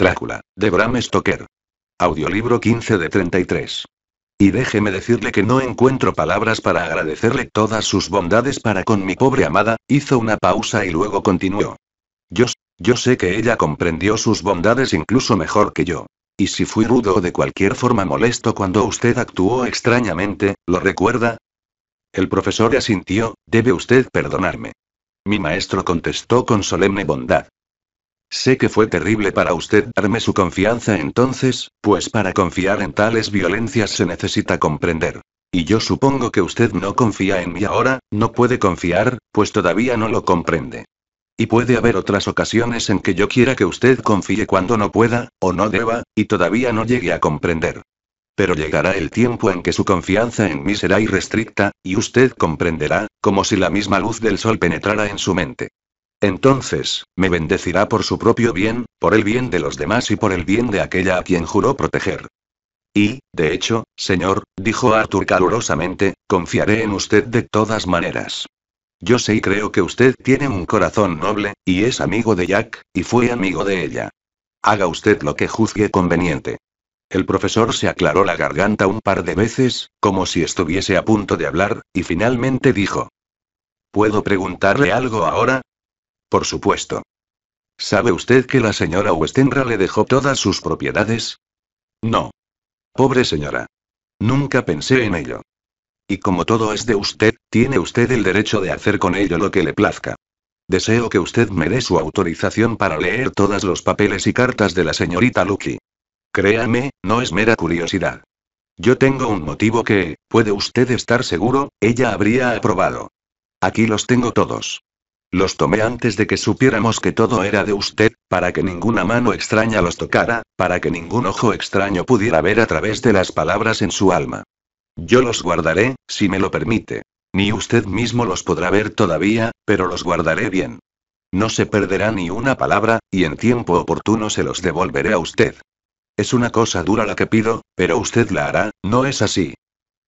Drácula, de Bram Stoker. Audiolibro 15 de 33. Y déjeme decirle que no encuentro palabras para agradecerle todas sus bondades para con mi pobre amada, hizo una pausa y luego continuó. Yo, yo sé que ella comprendió sus bondades incluso mejor que yo. Y si fui rudo o de cualquier forma molesto cuando usted actuó extrañamente, ¿lo recuerda? El profesor asintió, debe usted perdonarme. Mi maestro contestó con solemne bondad. Sé que fue terrible para usted darme su confianza entonces, pues para confiar en tales violencias se necesita comprender. Y yo supongo que usted no confía en mí ahora, no puede confiar, pues todavía no lo comprende. Y puede haber otras ocasiones en que yo quiera que usted confíe cuando no pueda, o no deba, y todavía no llegue a comprender. Pero llegará el tiempo en que su confianza en mí será irrestricta, y usted comprenderá, como si la misma luz del sol penetrara en su mente. Entonces, me bendecirá por su propio bien, por el bien de los demás y por el bien de aquella a quien juró proteger. Y, de hecho, señor, dijo Arthur calurosamente, confiaré en usted de todas maneras. Yo sé y creo que usted tiene un corazón noble, y es amigo de Jack, y fue amigo de ella. Haga usted lo que juzgue conveniente. El profesor se aclaró la garganta un par de veces, como si estuviese a punto de hablar, y finalmente dijo. ¿Puedo preguntarle algo ahora? Por supuesto. ¿Sabe usted que la señora Westenra le dejó todas sus propiedades? No. Pobre señora. Nunca pensé en ello. Y como todo es de usted, tiene usted el derecho de hacer con ello lo que le plazca. Deseo que usted me dé su autorización para leer todos los papeles y cartas de la señorita Lucky. Créame, no es mera curiosidad. Yo tengo un motivo que, puede usted estar seguro, ella habría aprobado. Aquí los tengo todos. Los tomé antes de que supiéramos que todo era de usted, para que ninguna mano extraña los tocara, para que ningún ojo extraño pudiera ver a través de las palabras en su alma. Yo los guardaré, si me lo permite. Ni usted mismo los podrá ver todavía, pero los guardaré bien. No se perderá ni una palabra, y en tiempo oportuno se los devolveré a usted. Es una cosa dura la que pido, pero usted la hará, ¿no es así?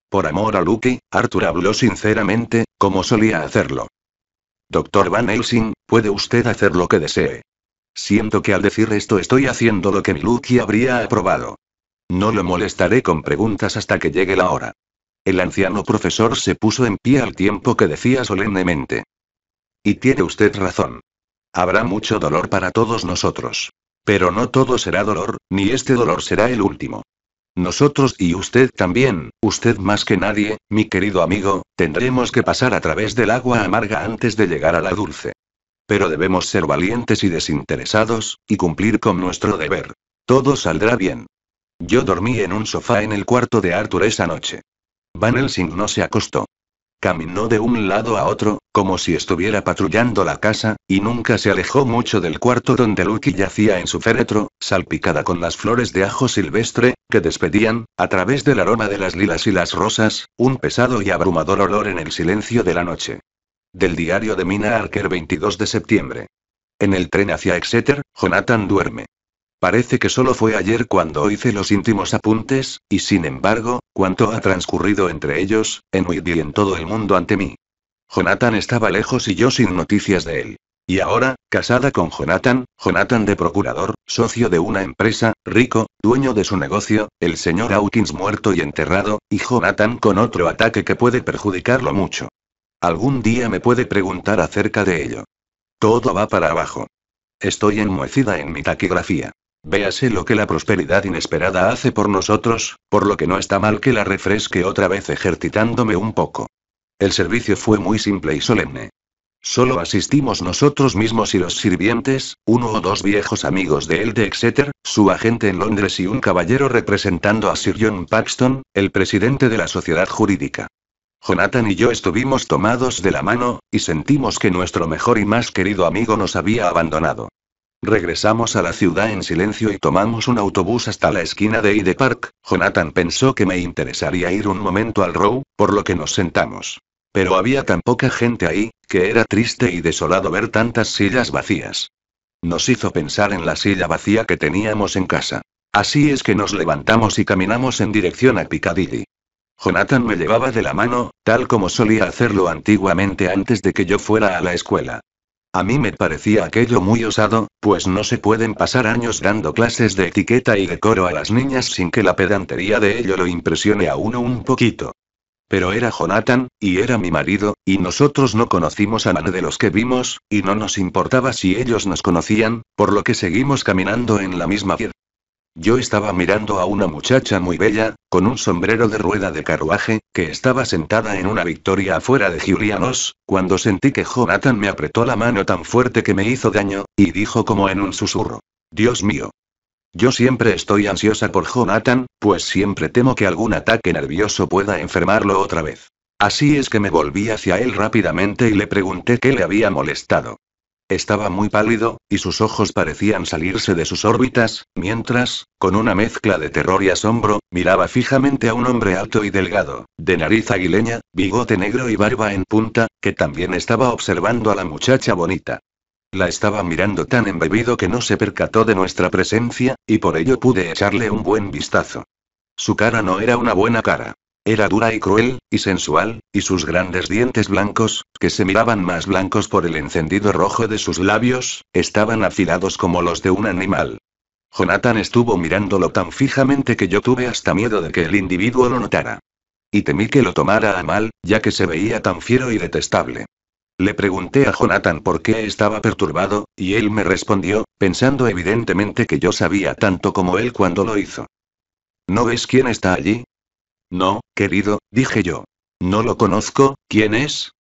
Por amor a Lucky, Arthur habló sinceramente, como solía hacerlo. Doctor Van Helsing, puede usted hacer lo que desee. Siento que al decir esto estoy haciendo lo que Miluki habría aprobado. No lo molestaré con preguntas hasta que llegue la hora. El anciano profesor se puso en pie al tiempo que decía solemnemente. Y tiene usted razón. Habrá mucho dolor para todos nosotros. Pero no todo será dolor, ni este dolor será el último. Nosotros y usted también, usted más que nadie, mi querido amigo, tendremos que pasar a través del agua amarga antes de llegar a la dulce. Pero debemos ser valientes y desinteresados, y cumplir con nuestro deber. Todo saldrá bien. Yo dormí en un sofá en el cuarto de Arthur esa noche. Van Helsing no se acostó. Caminó de un lado a otro, como si estuviera patrullando la casa, y nunca se alejó mucho del cuarto donde Lucky yacía en su féretro, salpicada con las flores de ajo silvestre, que despedían, a través del aroma de las lilas y las rosas, un pesado y abrumador olor en el silencio de la noche. Del diario de Mina Arker 22 de septiembre. En el tren hacia Exeter, Jonathan duerme. Parece que solo fue ayer cuando hice los íntimos apuntes, y sin embargo, cuánto ha transcurrido entre ellos, en Whitby y en todo el mundo ante mí. Jonathan estaba lejos y yo sin noticias de él. Y ahora, casada con Jonathan, Jonathan de procurador, socio de una empresa, rico, dueño de su negocio, el señor Hawkins muerto y enterrado, y Jonathan con otro ataque que puede perjudicarlo mucho. Algún día me puede preguntar acerca de ello. Todo va para abajo. Estoy enmuecida en mi taquigrafía. Véase lo que la prosperidad inesperada hace por nosotros, por lo que no está mal que la refresque otra vez ejercitándome un poco. El servicio fue muy simple y solemne. Solo asistimos nosotros mismos y los sirvientes, uno o dos viejos amigos de él de Exeter, su agente en Londres y un caballero representando a Sir John Paxton, el presidente de la sociedad jurídica. Jonathan y yo estuvimos tomados de la mano, y sentimos que nuestro mejor y más querido amigo nos había abandonado. Regresamos a la ciudad en silencio y tomamos un autobús hasta la esquina de Hyde Park. Jonathan pensó que me interesaría ir un momento al Row, por lo que nos sentamos. Pero había tan poca gente ahí, que era triste y desolado ver tantas sillas vacías. Nos hizo pensar en la silla vacía que teníamos en casa. Así es que nos levantamos y caminamos en dirección a Piccadilly. Jonathan me llevaba de la mano, tal como solía hacerlo antiguamente antes de que yo fuera a la escuela. A mí me parecía aquello muy osado, pues no se pueden pasar años dando clases de etiqueta y decoro a las niñas sin que la pedantería de ello lo impresione a uno un poquito. Pero era Jonathan, y era mi marido, y nosotros no conocimos a nadie de los que vimos, y no nos importaba si ellos nos conocían, por lo que seguimos caminando en la misma piel. Yo estaba mirando a una muchacha muy bella, con un sombrero de rueda de carruaje, que estaba sentada en una victoria afuera de Giulianos, cuando sentí que Jonathan me apretó la mano tan fuerte que me hizo daño, y dijo como en un susurro. Dios mío. Yo siempre estoy ansiosa por Jonathan, pues siempre temo que algún ataque nervioso pueda enfermarlo otra vez. Así es que me volví hacia él rápidamente y le pregunté qué le había molestado. Estaba muy pálido, y sus ojos parecían salirse de sus órbitas, mientras, con una mezcla de terror y asombro, miraba fijamente a un hombre alto y delgado, de nariz aguileña, bigote negro y barba en punta, que también estaba observando a la muchacha bonita. La estaba mirando tan embebido que no se percató de nuestra presencia, y por ello pude echarle un buen vistazo. Su cara no era una buena cara. Era dura y cruel, y sensual, y sus grandes dientes blancos, que se miraban más blancos por el encendido rojo de sus labios, estaban afilados como los de un animal. Jonathan estuvo mirándolo tan fijamente que yo tuve hasta miedo de que el individuo lo notara. Y temí que lo tomara a mal, ya que se veía tan fiero y detestable. Le pregunté a Jonathan por qué estaba perturbado, y él me respondió, pensando evidentemente que yo sabía tanto como él cuando lo hizo. ¿No ves quién está allí? No, querido, dije yo. No lo conozco, ¿quién es?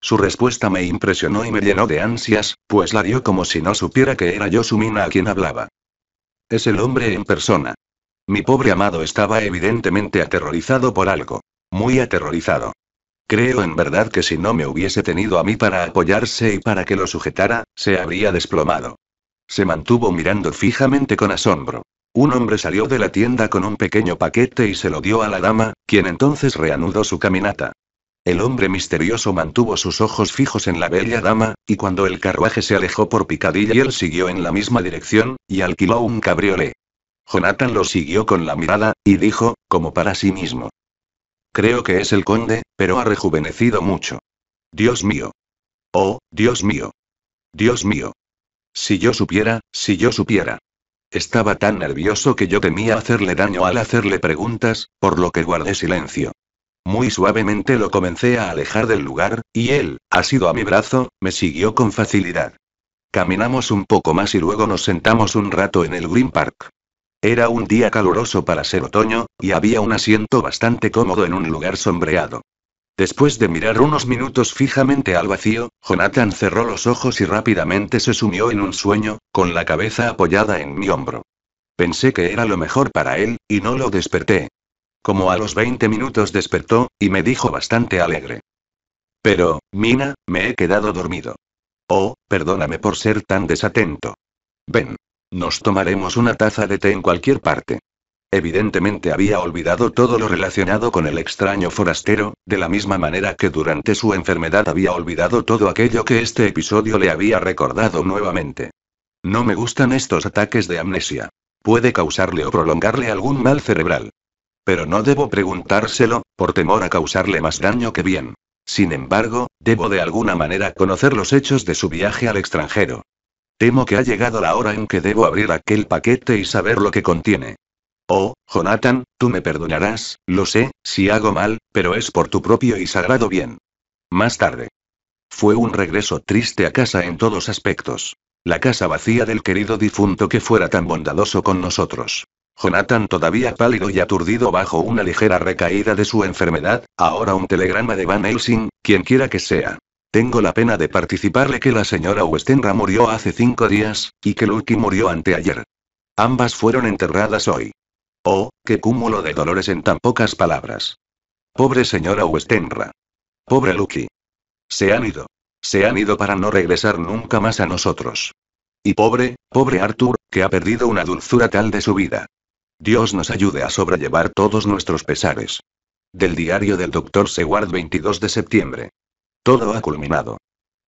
Su respuesta me impresionó y me llenó de ansias, pues la dio como si no supiera que era yo su mina a quien hablaba. Es el hombre en persona. Mi pobre amado estaba evidentemente aterrorizado por algo. Muy aterrorizado. Creo en verdad que si no me hubiese tenido a mí para apoyarse y para que lo sujetara, se habría desplomado. Se mantuvo mirando fijamente con asombro. Un hombre salió de la tienda con un pequeño paquete y se lo dio a la dama, quien entonces reanudó su caminata. El hombre misterioso mantuvo sus ojos fijos en la bella dama, y cuando el carruaje se alejó por y él siguió en la misma dirección, y alquiló un cabriolé. Jonathan lo siguió con la mirada, y dijo, como para sí mismo. Creo que es el conde, pero ha rejuvenecido mucho. Dios mío. Oh, Dios mío. Dios mío. Si yo supiera, si yo supiera. Estaba tan nervioso que yo temía hacerle daño al hacerle preguntas, por lo que guardé silencio. Muy suavemente lo comencé a alejar del lugar, y él, asido a mi brazo, me siguió con facilidad. Caminamos un poco más y luego nos sentamos un rato en el Green Park. Era un día caluroso para ser otoño, y había un asiento bastante cómodo en un lugar sombreado. Después de mirar unos minutos fijamente al vacío, Jonathan cerró los ojos y rápidamente se sumió en un sueño, con la cabeza apoyada en mi hombro. Pensé que era lo mejor para él, y no lo desperté. Como a los 20 minutos despertó, y me dijo bastante alegre. Pero, Mina, me he quedado dormido. Oh, perdóname por ser tan desatento. Ven. Nos tomaremos una taza de té en cualquier parte. Evidentemente había olvidado todo lo relacionado con el extraño forastero, de la misma manera que durante su enfermedad había olvidado todo aquello que este episodio le había recordado nuevamente. No me gustan estos ataques de amnesia. Puede causarle o prolongarle algún mal cerebral. Pero no debo preguntárselo, por temor a causarle más daño que bien. Sin embargo, debo de alguna manera conocer los hechos de su viaje al extranjero. Temo que ha llegado la hora en que debo abrir aquel paquete y saber lo que contiene. Oh, Jonathan, tú me perdonarás, lo sé, si hago mal, pero es por tu propio y sagrado bien. Más tarde. Fue un regreso triste a casa en todos aspectos. La casa vacía del querido difunto que fuera tan bondadoso con nosotros. Jonathan todavía pálido y aturdido bajo una ligera recaída de su enfermedad, ahora un telegrama de Van Helsing, quien quiera que sea. Tengo la pena de participarle que la señora Westenra murió hace cinco días, y que Lucky murió anteayer. Ambas fueron enterradas hoy. Oh, qué cúmulo de dolores en tan pocas palabras. Pobre señora Westenra. Pobre Lucky. Se han ido. Se han ido para no regresar nunca más a nosotros. Y pobre, pobre Arthur, que ha perdido una dulzura tal de su vida. Dios nos ayude a sobrellevar todos nuestros pesares. Del diario del doctor Seward 22 de septiembre. Todo ha culminado.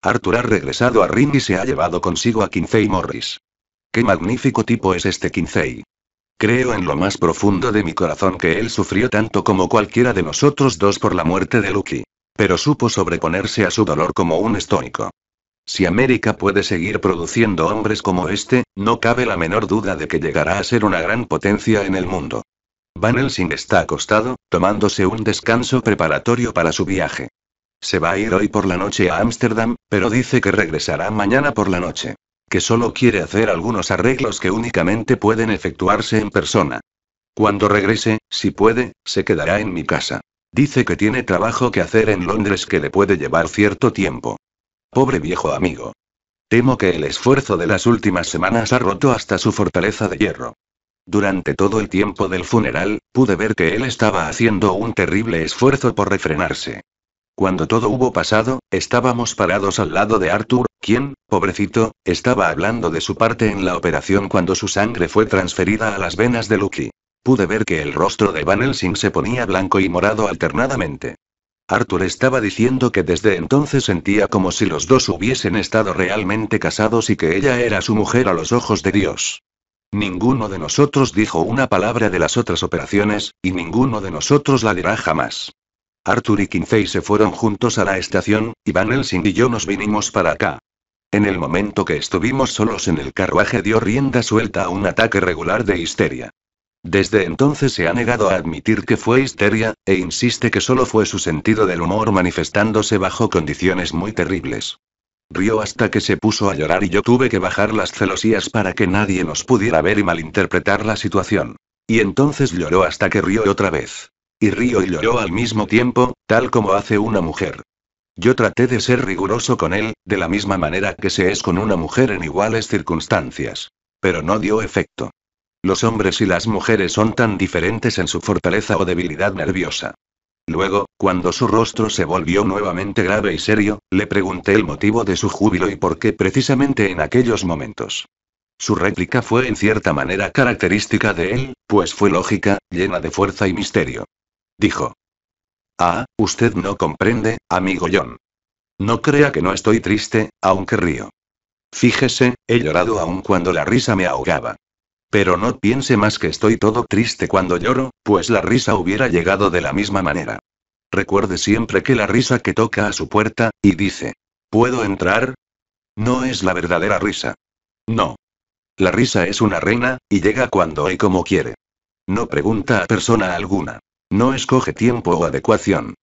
Arthur ha regresado a Ring y se ha llevado consigo a Quincey Morris. Qué magnífico tipo es este Quincey. Creo en lo más profundo de mi corazón que él sufrió tanto como cualquiera de nosotros dos por la muerte de Lucky. Pero supo sobreponerse a su dolor como un estónico. Si América puede seguir produciendo hombres como este, no cabe la menor duda de que llegará a ser una gran potencia en el mundo. Van Helsing está acostado, tomándose un descanso preparatorio para su viaje. Se va a ir hoy por la noche a Ámsterdam, pero dice que regresará mañana por la noche que solo quiere hacer algunos arreglos que únicamente pueden efectuarse en persona. Cuando regrese, si puede, se quedará en mi casa. Dice que tiene trabajo que hacer en Londres que le puede llevar cierto tiempo. Pobre viejo amigo. Temo que el esfuerzo de las últimas semanas ha roto hasta su fortaleza de hierro. Durante todo el tiempo del funeral, pude ver que él estaba haciendo un terrible esfuerzo por refrenarse. Cuando todo hubo pasado, estábamos parados al lado de Arthur, quien, pobrecito, estaba hablando de su parte en la operación cuando su sangre fue transferida a las venas de Lucky. Pude ver que el rostro de Van Helsing se ponía blanco y morado alternadamente. Arthur estaba diciendo que desde entonces sentía como si los dos hubiesen estado realmente casados y que ella era su mujer a los ojos de Dios. Ninguno de nosotros dijo una palabra de las otras operaciones, y ninguno de nosotros la dirá jamás. Arthur y Kinsey se fueron juntos a la estación, y Van Helsing y yo nos vinimos para acá. En el momento que estuvimos solos en el carruaje dio rienda suelta a un ataque regular de histeria. Desde entonces se ha negado a admitir que fue histeria, e insiste que solo fue su sentido del humor manifestándose bajo condiciones muy terribles. Rió hasta que se puso a llorar y yo tuve que bajar las celosías para que nadie nos pudiera ver y malinterpretar la situación. Y entonces lloró hasta que rió otra vez. Y rió y lloró al mismo tiempo, tal como hace una mujer. Yo traté de ser riguroso con él, de la misma manera que se es con una mujer en iguales circunstancias. Pero no dio efecto. Los hombres y las mujeres son tan diferentes en su fortaleza o debilidad nerviosa. Luego, cuando su rostro se volvió nuevamente grave y serio, le pregunté el motivo de su júbilo y por qué precisamente en aquellos momentos. Su réplica fue en cierta manera característica de él, pues fue lógica, llena de fuerza y misterio. Dijo, Ah, usted no comprende, amigo John. No crea que no estoy triste, aunque río. Fíjese, he llorado aun cuando la risa me ahogaba. Pero no piense más que estoy todo triste cuando lloro, pues la risa hubiera llegado de la misma manera. Recuerde siempre que la risa que toca a su puerta, y dice, ¿puedo entrar? No es la verdadera risa. No. La risa es una reina, y llega cuando y como quiere. No pregunta a persona alguna. No escoge tiempo o adecuación.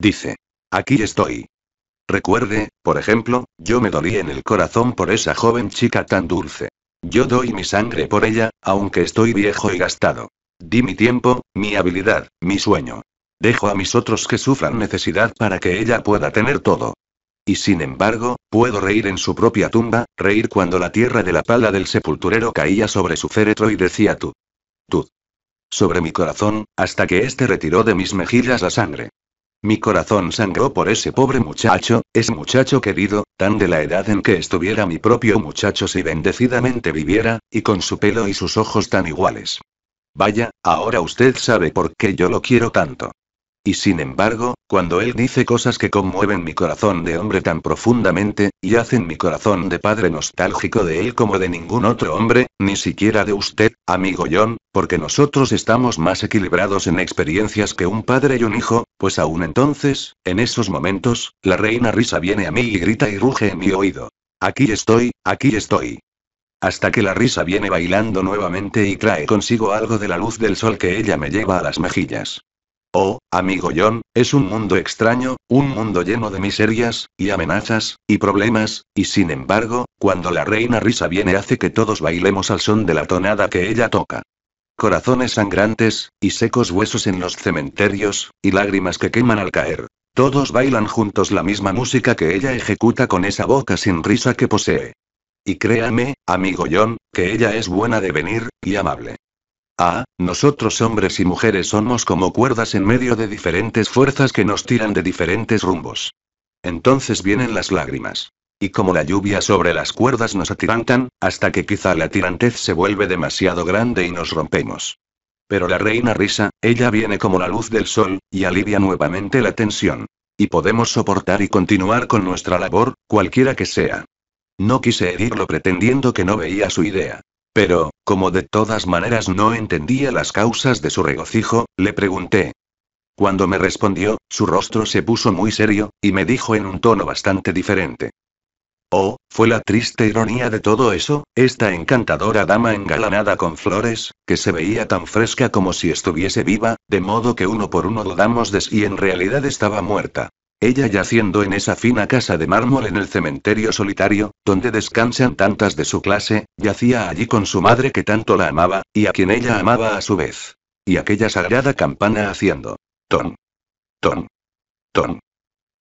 Dice. Aquí estoy. Recuerde, por ejemplo, yo me dolí en el corazón por esa joven chica tan dulce. Yo doy mi sangre por ella, aunque estoy viejo y gastado. Di mi tiempo, mi habilidad, mi sueño. Dejo a mis otros que sufran necesidad para que ella pueda tener todo. Y sin embargo, puedo reír en su propia tumba, reír cuando la tierra de la pala del sepulturero caía sobre su féretro y decía tú. Tú sobre mi corazón, hasta que éste retiró de mis mejillas la sangre. Mi corazón sangró por ese pobre muchacho, ese muchacho querido, tan de la edad en que estuviera mi propio muchacho si bendecidamente viviera, y con su pelo y sus ojos tan iguales. Vaya, ahora usted sabe por qué yo lo quiero tanto. Y sin embargo, cuando él dice cosas que conmueven mi corazón de hombre tan profundamente, y hacen mi corazón de padre nostálgico de él como de ningún otro hombre, ni siquiera de usted, amigo John, porque nosotros estamos más equilibrados en experiencias que un padre y un hijo, pues aún entonces, en esos momentos, la reina risa viene a mí y grita y ruge en mi oído. Aquí estoy, aquí estoy hasta que la risa viene bailando nuevamente y trae consigo algo de la luz del sol que ella me lleva a las mejillas. Oh, amigo John, es un mundo extraño, un mundo lleno de miserias, y amenazas, y problemas, y sin embargo, cuando la reina Risa viene hace que todos bailemos al son de la tonada que ella toca. Corazones sangrantes, y secos huesos en los cementerios, y lágrimas que queman al caer. Todos bailan juntos la misma música que ella ejecuta con esa boca sin risa que posee. Y créame, amigo John, que ella es buena de venir, y amable. Ah, nosotros hombres y mujeres somos como cuerdas en medio de diferentes fuerzas que nos tiran de diferentes rumbos. Entonces vienen las lágrimas. Y como la lluvia sobre las cuerdas nos atirantan, hasta que quizá la tirantez se vuelve demasiado grande y nos rompemos. Pero la reina risa, ella viene como la luz del sol, y alivia nuevamente la tensión. Y podemos soportar y continuar con nuestra labor, cualquiera que sea. No quise herirlo pretendiendo que no veía su idea. Pero, como de todas maneras no entendía las causas de su regocijo, le pregunté. Cuando me respondió, su rostro se puso muy serio, y me dijo en un tono bastante diferente. Oh, fue la triste ironía de todo eso, esta encantadora dama engalanada con flores, que se veía tan fresca como si estuviese viva, de modo que uno por uno dudamos de si en realidad estaba muerta. Ella yaciendo en esa fina casa de mármol en el cementerio solitario, donde descansan tantas de su clase, yacía allí con su madre que tanto la amaba, y a quien ella amaba a su vez. Y aquella sagrada campana haciendo. Ton. Ton. Ton.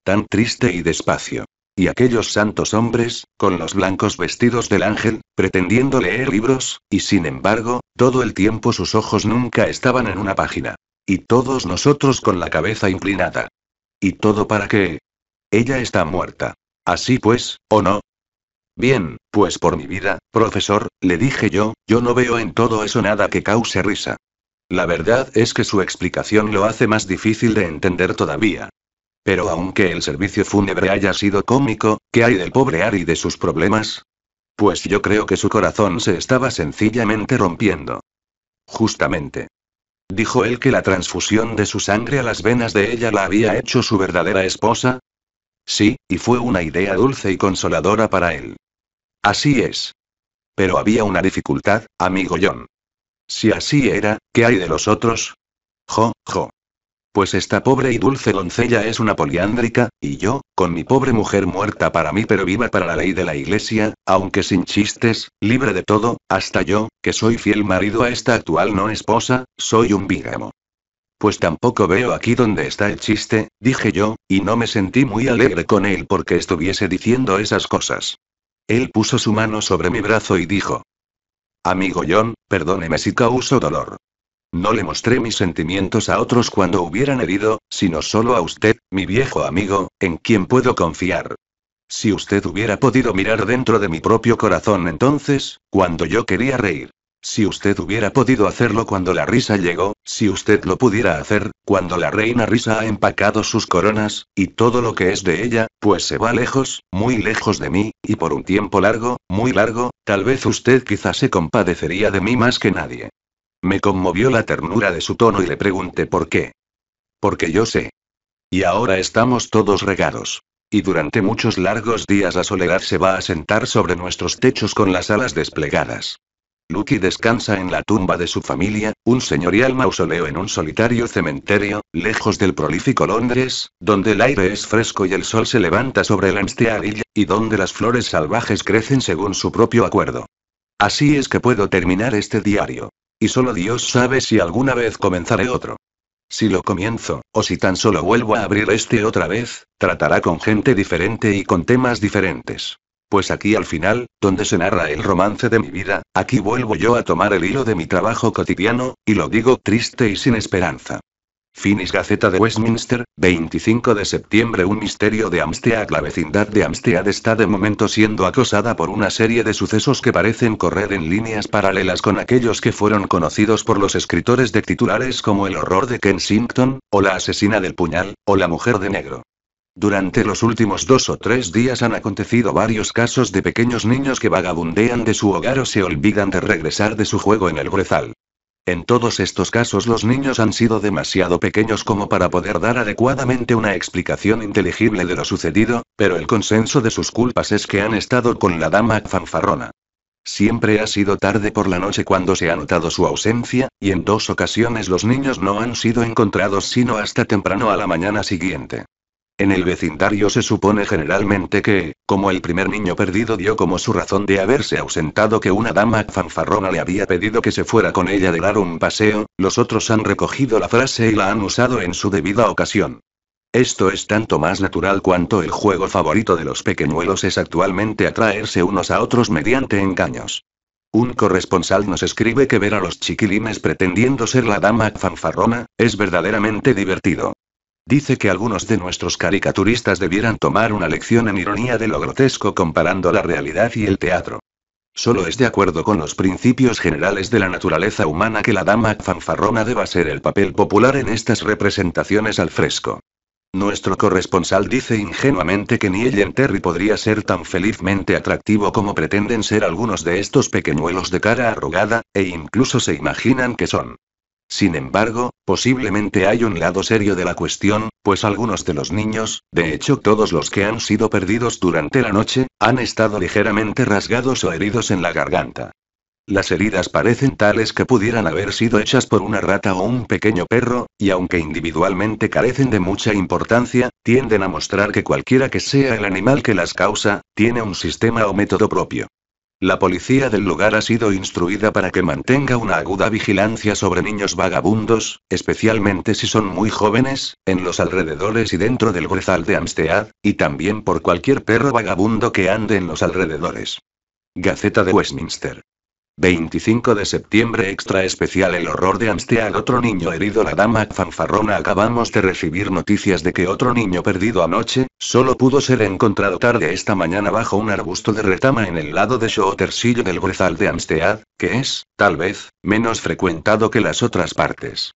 Tan triste y despacio. Y aquellos santos hombres, con los blancos vestidos del ángel, pretendiendo leer libros, y sin embargo, todo el tiempo sus ojos nunca estaban en una página. Y todos nosotros con la cabeza inclinada. ¿Y todo para qué? Ella está muerta. Así pues, ¿o no? Bien, pues por mi vida, profesor, le dije yo, yo no veo en todo eso nada que cause risa. La verdad es que su explicación lo hace más difícil de entender todavía. Pero aunque el servicio fúnebre haya sido cómico, ¿qué hay del pobre Ari de sus problemas? Pues yo creo que su corazón se estaba sencillamente rompiendo. Justamente. Dijo él que la transfusión de su sangre a las venas de ella la había hecho su verdadera esposa. Sí, y fue una idea dulce y consoladora para él. Así es. Pero había una dificultad, amigo John. Si así era, ¿qué hay de los otros? Jo, jo. Pues esta pobre y dulce doncella es una poliándrica, y yo, con mi pobre mujer muerta para mí pero viva para la ley de la iglesia, aunque sin chistes, libre de todo, hasta yo, que soy fiel marido a esta actual no esposa, soy un bígamo. Pues tampoco veo aquí donde está el chiste, dije yo, y no me sentí muy alegre con él porque estuviese diciendo esas cosas. Él puso su mano sobre mi brazo y dijo. Amigo John, perdóneme si causo dolor. No le mostré mis sentimientos a otros cuando hubieran herido, sino solo a usted, mi viejo amigo, en quien puedo confiar. Si usted hubiera podido mirar dentro de mi propio corazón entonces, cuando yo quería reír. Si usted hubiera podido hacerlo cuando la risa llegó, si usted lo pudiera hacer, cuando la reina risa ha empacado sus coronas, y todo lo que es de ella, pues se va lejos, muy lejos de mí, y por un tiempo largo, muy largo, tal vez usted quizás se compadecería de mí más que nadie. Me conmovió la ternura de su tono y le pregunté por qué. Porque yo sé. Y ahora estamos todos regados. Y durante muchos largos días la soledad se va a sentar sobre nuestros techos con las alas desplegadas. Lucky descansa en la tumba de su familia, un señorial mausoleo en un solitario cementerio, lejos del prolífico Londres, donde el aire es fresco y el sol se levanta sobre el Hill, y donde las flores salvajes crecen según su propio acuerdo. Así es que puedo terminar este diario. Y solo Dios sabe si alguna vez comenzaré otro. Si lo comienzo, o si tan solo vuelvo a abrir este otra vez, tratará con gente diferente y con temas diferentes. Pues aquí al final, donde se narra el romance de mi vida, aquí vuelvo yo a tomar el hilo de mi trabajo cotidiano, y lo digo triste y sin esperanza. Finis Gaceta de Westminster, 25 de septiembre Un misterio de Amstead La vecindad de Amstead está de momento siendo acosada por una serie de sucesos que parecen correr en líneas paralelas con aquellos que fueron conocidos por los escritores de titulares como el horror de Kensington, o la asesina del puñal, o la mujer de negro. Durante los últimos dos o tres días han acontecido varios casos de pequeños niños que vagabundean de su hogar o se olvidan de regresar de su juego en el brezal. En todos estos casos los niños han sido demasiado pequeños como para poder dar adecuadamente una explicación inteligible de lo sucedido, pero el consenso de sus culpas es que han estado con la dama fanfarrona. Siempre ha sido tarde por la noche cuando se ha notado su ausencia, y en dos ocasiones los niños no han sido encontrados sino hasta temprano a la mañana siguiente. En el vecindario se supone generalmente que, como el primer niño perdido dio como su razón de haberse ausentado que una dama fanfarrona le había pedido que se fuera con ella de dar un paseo, los otros han recogido la frase y la han usado en su debida ocasión. Esto es tanto más natural cuanto el juego favorito de los pequeñuelos es actualmente atraerse unos a otros mediante engaños. Un corresponsal nos escribe que ver a los chiquilines pretendiendo ser la dama fanfarrona, es verdaderamente divertido. Dice que algunos de nuestros caricaturistas debieran tomar una lección en ironía de lo grotesco comparando la realidad y el teatro. Solo es de acuerdo con los principios generales de la naturaleza humana que la dama fanfarrona deba ser el papel popular en estas representaciones al fresco. Nuestro corresponsal dice ingenuamente que ni Ellen Terry podría ser tan felizmente atractivo como pretenden ser algunos de estos pequeñuelos de cara arrugada, e incluso se imaginan que son. Sin embargo, posiblemente hay un lado serio de la cuestión, pues algunos de los niños, de hecho todos los que han sido perdidos durante la noche, han estado ligeramente rasgados o heridos en la garganta. Las heridas parecen tales que pudieran haber sido hechas por una rata o un pequeño perro, y aunque individualmente carecen de mucha importancia, tienden a mostrar que cualquiera que sea el animal que las causa, tiene un sistema o método propio. La policía del lugar ha sido instruida para que mantenga una aguda vigilancia sobre niños vagabundos, especialmente si son muy jóvenes, en los alrededores y dentro del brezal de Amstead, y también por cualquier perro vagabundo que ande en los alrededores. Gaceta de Westminster. 25 de septiembre extra especial El horror de Amstead Otro niño herido La dama fanfarrona Acabamos de recibir noticias de que otro niño perdido anoche, solo pudo ser encontrado tarde esta mañana bajo un arbusto de retama en el lado de Shootersillo del Brezal de Amstead, que es, tal vez, menos frecuentado que las otras partes.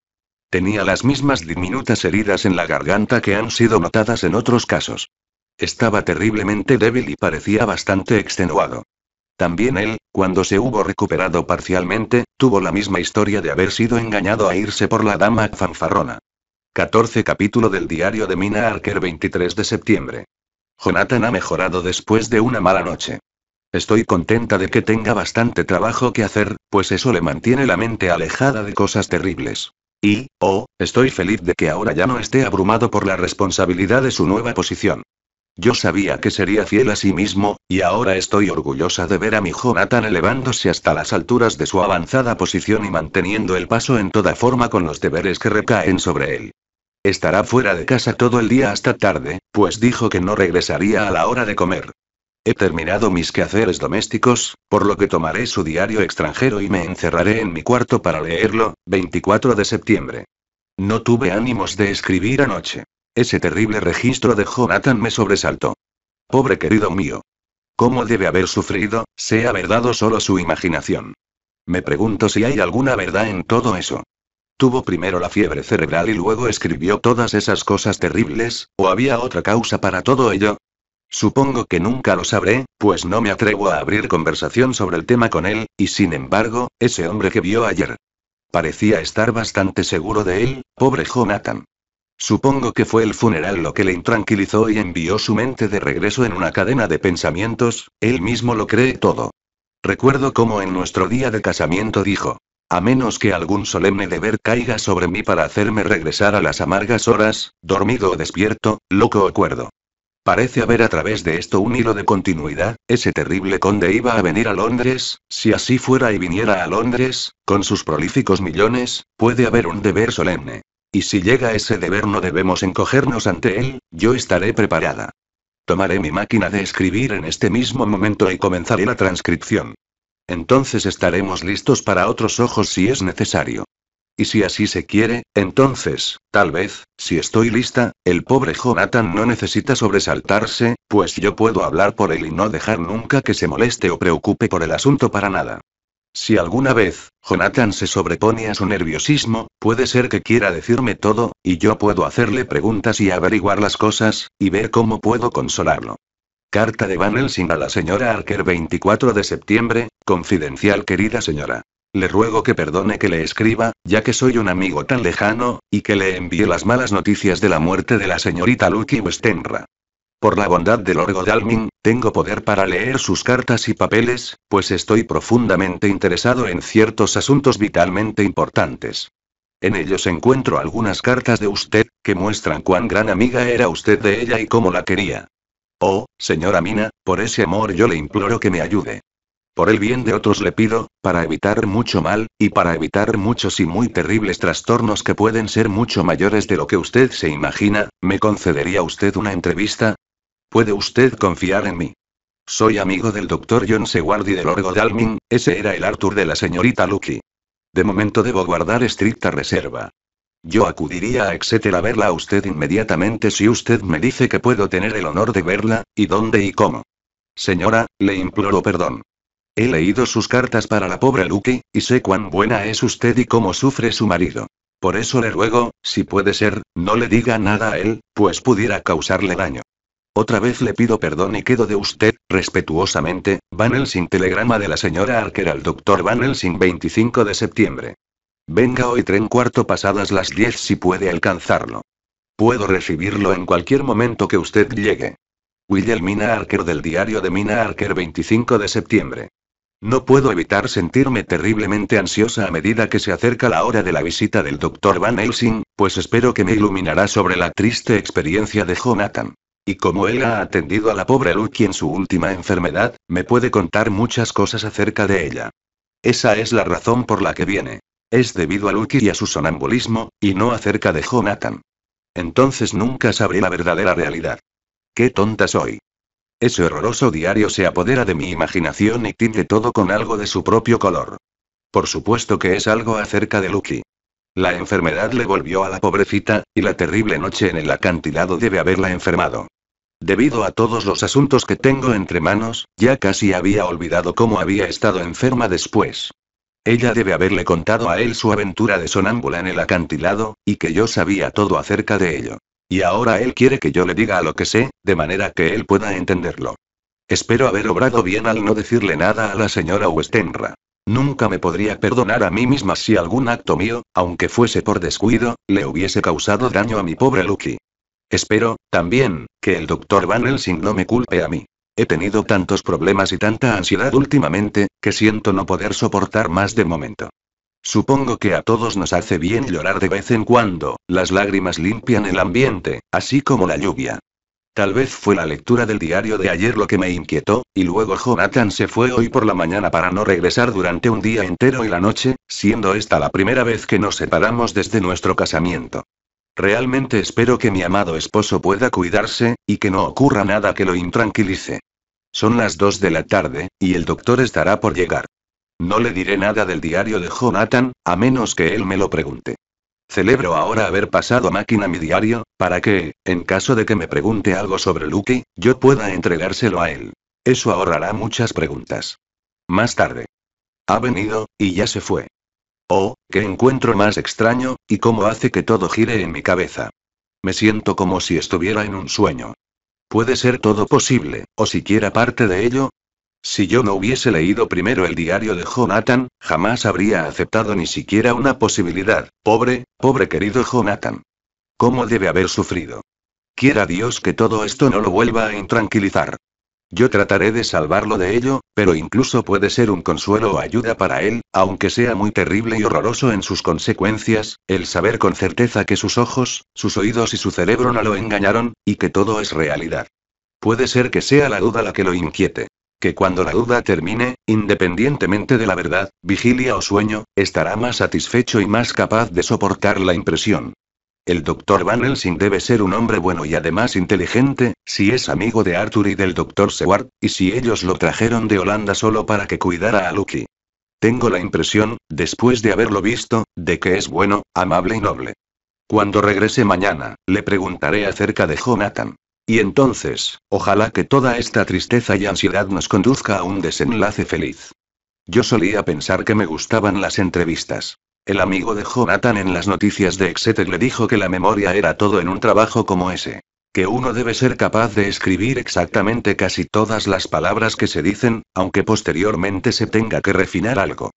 Tenía las mismas diminutas heridas en la garganta que han sido notadas en otros casos. Estaba terriblemente débil y parecía bastante extenuado. También él, cuando se hubo recuperado parcialmente, tuvo la misma historia de haber sido engañado a irse por la dama fanfarrona. 14 capítulo del diario de Mina Arker 23 de septiembre. Jonathan ha mejorado después de una mala noche. Estoy contenta de que tenga bastante trabajo que hacer, pues eso le mantiene la mente alejada de cosas terribles. Y, oh, estoy feliz de que ahora ya no esté abrumado por la responsabilidad de su nueva posición. Yo sabía que sería fiel a sí mismo, y ahora estoy orgullosa de ver a mi Jonathan elevándose hasta las alturas de su avanzada posición y manteniendo el paso en toda forma con los deberes que recaen sobre él. Estará fuera de casa todo el día hasta tarde, pues dijo que no regresaría a la hora de comer. He terminado mis quehaceres domésticos, por lo que tomaré su diario extranjero y me encerraré en mi cuarto para leerlo, 24 de septiembre. No tuve ánimos de escribir anoche. Ese terrible registro de Jonathan me sobresaltó. Pobre querido mío. ¿Cómo debe haber sufrido, sea verdad o solo su imaginación? Me pregunto si hay alguna verdad en todo eso. Tuvo primero la fiebre cerebral y luego escribió todas esas cosas terribles, o había otra causa para todo ello. Supongo que nunca lo sabré, pues no me atrevo a abrir conversación sobre el tema con él, y sin embargo, ese hombre que vio ayer. Parecía estar bastante seguro de él, pobre Jonathan. Supongo que fue el funeral lo que le intranquilizó y envió su mente de regreso en una cadena de pensamientos, él mismo lo cree todo. Recuerdo cómo en nuestro día de casamiento dijo, a menos que algún solemne deber caiga sobre mí para hacerme regresar a las amargas horas, dormido o despierto, loco o cuerdo. Parece haber a través de esto un hilo de continuidad, ese terrible conde iba a venir a Londres, si así fuera y viniera a Londres, con sus prolíficos millones, puede haber un deber solemne, y si llega ese deber no debemos encogernos ante él, yo estaré preparada. Tomaré mi máquina de escribir en este mismo momento y comenzaré la transcripción. Entonces estaremos listos para otros ojos si es necesario. Y si así se quiere, entonces, tal vez, si estoy lista, el pobre Jonathan no necesita sobresaltarse, pues yo puedo hablar por él y no dejar nunca que se moleste o preocupe por el asunto para nada. Si alguna vez, Jonathan se sobrepone a su nerviosismo, puede ser que quiera decirme todo, y yo puedo hacerle preguntas y averiguar las cosas, y ver cómo puedo consolarlo. Carta de Van Helsing a la señora Archer 24 de septiembre, confidencial querida señora. Le ruego que perdone que le escriba, ya que soy un amigo tan lejano, y que le envíe las malas noticias de la muerte de la señorita Lucky Westenra. Por la bondad del Orgo Dalmin, tengo poder para leer sus cartas y papeles, pues estoy profundamente interesado en ciertos asuntos vitalmente importantes. En ellos encuentro algunas cartas de usted, que muestran cuán gran amiga era usted de ella y cómo la quería. Oh, señora Mina, por ese amor yo le imploro que me ayude. Por el bien de otros le pido, para evitar mucho mal, y para evitar muchos y muy terribles trastornos que pueden ser mucho mayores de lo que usted se imagina, ¿me concedería usted una entrevista? Puede usted confiar en mí. Soy amigo del doctor John Seward y del Orgo Dalming, ese era el Arthur de la señorita Lucky. De momento debo guardar estricta reserva. Yo acudiría a Exeter a verla a usted inmediatamente si usted me dice que puedo tener el honor de verla, y dónde y cómo. Señora, le imploro perdón. He leído sus cartas para la pobre Lucky, y sé cuán buena es usted y cómo sufre su marido. Por eso le ruego, si puede ser, no le diga nada a él, pues pudiera causarle daño. Otra vez le pido perdón y quedo de usted, respetuosamente, Van Helsing. Telegrama de la señora Arker al doctor Van Helsing 25 de septiembre. Venga hoy tren cuarto pasadas las 10 si puede alcanzarlo. Puedo recibirlo en cualquier momento que usted llegue. Mina Arker del diario de Mina Arker 25 de septiembre. No puedo evitar sentirme terriblemente ansiosa a medida que se acerca la hora de la visita del doctor Van Helsing, pues espero que me iluminará sobre la triste experiencia de Jonathan. Y como él ha atendido a la pobre Lucky en su última enfermedad, me puede contar muchas cosas acerca de ella. Esa es la razón por la que viene. Es debido a Lucky y a su sonambulismo, y no acerca de Jonathan. Entonces nunca sabré la verdadera realidad. Qué tonta soy. Ese horroroso diario se apodera de mi imaginación y tinde todo con algo de su propio color. Por supuesto que es algo acerca de Lucky. La enfermedad le volvió a la pobrecita, y la terrible noche en el acantilado debe haberla enfermado. Debido a todos los asuntos que tengo entre manos, ya casi había olvidado cómo había estado enferma después. Ella debe haberle contado a él su aventura de sonámbula en el acantilado, y que yo sabía todo acerca de ello. Y ahora él quiere que yo le diga lo que sé, de manera que él pueda entenderlo. Espero haber obrado bien al no decirle nada a la señora Westenra. Nunca me podría perdonar a mí misma si algún acto mío, aunque fuese por descuido, le hubiese causado daño a mi pobre Lucky. Espero, también, que el doctor Van Helsing no me culpe a mí. He tenido tantos problemas y tanta ansiedad últimamente, que siento no poder soportar más de momento. Supongo que a todos nos hace bien llorar de vez en cuando, las lágrimas limpian el ambiente, así como la lluvia. Tal vez fue la lectura del diario de ayer lo que me inquietó, y luego Jonathan se fue hoy por la mañana para no regresar durante un día entero y la noche, siendo esta la primera vez que nos separamos desde nuestro casamiento. Realmente espero que mi amado esposo pueda cuidarse, y que no ocurra nada que lo intranquilice. Son las 2 de la tarde, y el doctor estará por llegar. No le diré nada del diario de Jonathan, a menos que él me lo pregunte. Celebro ahora haber pasado a máquina mi diario, para que, en caso de que me pregunte algo sobre Lucky, yo pueda entregárselo a él. Eso ahorrará muchas preguntas. Más tarde. Ha venido, y ya se fue. Oh, qué encuentro más extraño, y cómo hace que todo gire en mi cabeza. Me siento como si estuviera en un sueño. ¿Puede ser todo posible, o siquiera parte de ello? Si yo no hubiese leído primero el diario de Jonathan, jamás habría aceptado ni siquiera una posibilidad. Pobre, pobre querido Jonathan. ¿Cómo debe haber sufrido? Quiera Dios que todo esto no lo vuelva a intranquilizar. Yo trataré de salvarlo de ello, pero incluso puede ser un consuelo o ayuda para él, aunque sea muy terrible y horroroso en sus consecuencias, el saber con certeza que sus ojos, sus oídos y su cerebro no lo engañaron, y que todo es realidad. Puede ser que sea la duda la que lo inquiete. Que cuando la duda termine, independientemente de la verdad, vigilia o sueño, estará más satisfecho y más capaz de soportar la impresión. El doctor Van Helsing debe ser un hombre bueno y además inteligente, si es amigo de Arthur y del doctor Seward, y si ellos lo trajeron de Holanda solo para que cuidara a Lucky. Tengo la impresión, después de haberlo visto, de que es bueno, amable y noble. Cuando regrese mañana, le preguntaré acerca de Jonathan. Y entonces, ojalá que toda esta tristeza y ansiedad nos conduzca a un desenlace feliz. Yo solía pensar que me gustaban las entrevistas. El amigo de Jonathan en las noticias de Exeter le dijo que la memoria era todo en un trabajo como ese. Que uno debe ser capaz de escribir exactamente casi todas las palabras que se dicen, aunque posteriormente se tenga que refinar algo.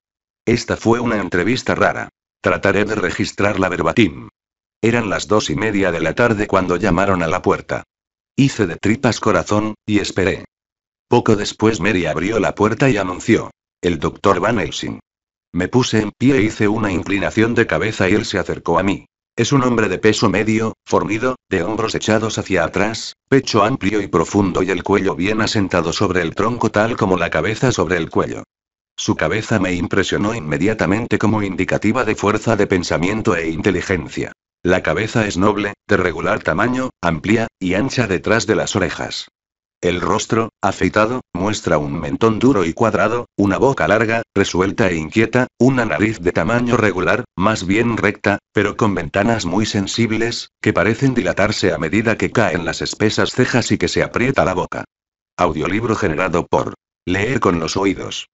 Esta fue una entrevista rara. Trataré de registrarla verbatim. Eran las dos y media de la tarde cuando llamaron a la puerta. Hice de tripas corazón, y esperé. Poco después Mary abrió la puerta y anunció. El doctor Van Helsing. Me puse en pie e hice una inclinación de cabeza y e él se acercó a mí. Es un hombre de peso medio, formido, de hombros echados hacia atrás, pecho amplio y profundo y el cuello bien asentado sobre el tronco tal como la cabeza sobre el cuello. Su cabeza me impresionó inmediatamente como indicativa de fuerza de pensamiento e inteligencia. La cabeza es noble, de regular tamaño, amplia, y ancha detrás de las orejas. El rostro, afeitado, muestra un mentón duro y cuadrado, una boca larga, resuelta e inquieta, una nariz de tamaño regular, más bien recta, pero con ventanas muy sensibles, que parecen dilatarse a medida que caen las espesas cejas y que se aprieta la boca. Audiolibro generado por Leer con los oídos.